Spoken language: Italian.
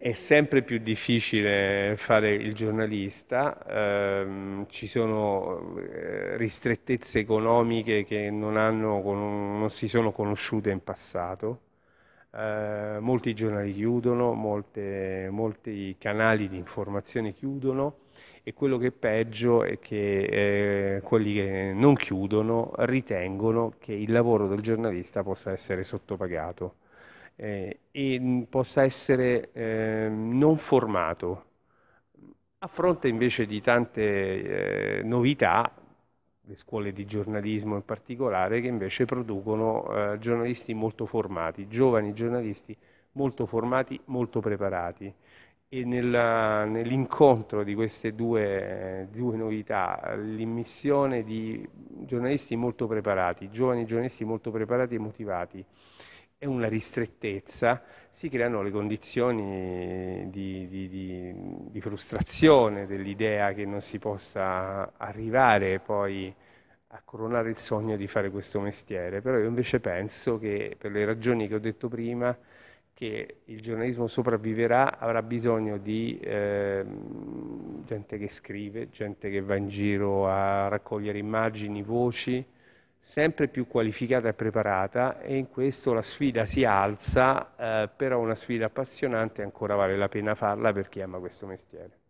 È sempre più difficile fare il giornalista, ehm, ci sono eh, ristrettezze economiche che non, hanno, non si sono conosciute in passato, eh, molti giornali chiudono, molte, molti canali di informazione chiudono e quello che è peggio è che eh, quelli che non chiudono ritengono che il lavoro del giornalista possa essere sottopagato eh, e mm, possa essere eh, non formato. A fronte invece di tante eh, novità, le scuole di giornalismo in particolare, che invece producono eh, giornalisti molto formati, giovani giornalisti molto formati, molto preparati. E nell'incontro nell di queste due, due novità, l'immissione di giornalisti molto preparati, giovani giornalisti molto preparati e motivati, e una ristrettezza, si creano le condizioni di, di, di, di frustrazione dell'idea che non si possa arrivare poi a coronare il sogno di fare questo mestiere, però io invece penso che per le ragioni che ho detto prima, che il giornalismo sopravviverà avrà bisogno di eh, gente che scrive, gente che va in giro a raccogliere immagini, voci, sempre più qualificata e preparata e in questo la sfida si alza, eh, però una sfida appassionante ancora vale la pena farla per chi ama questo mestiere.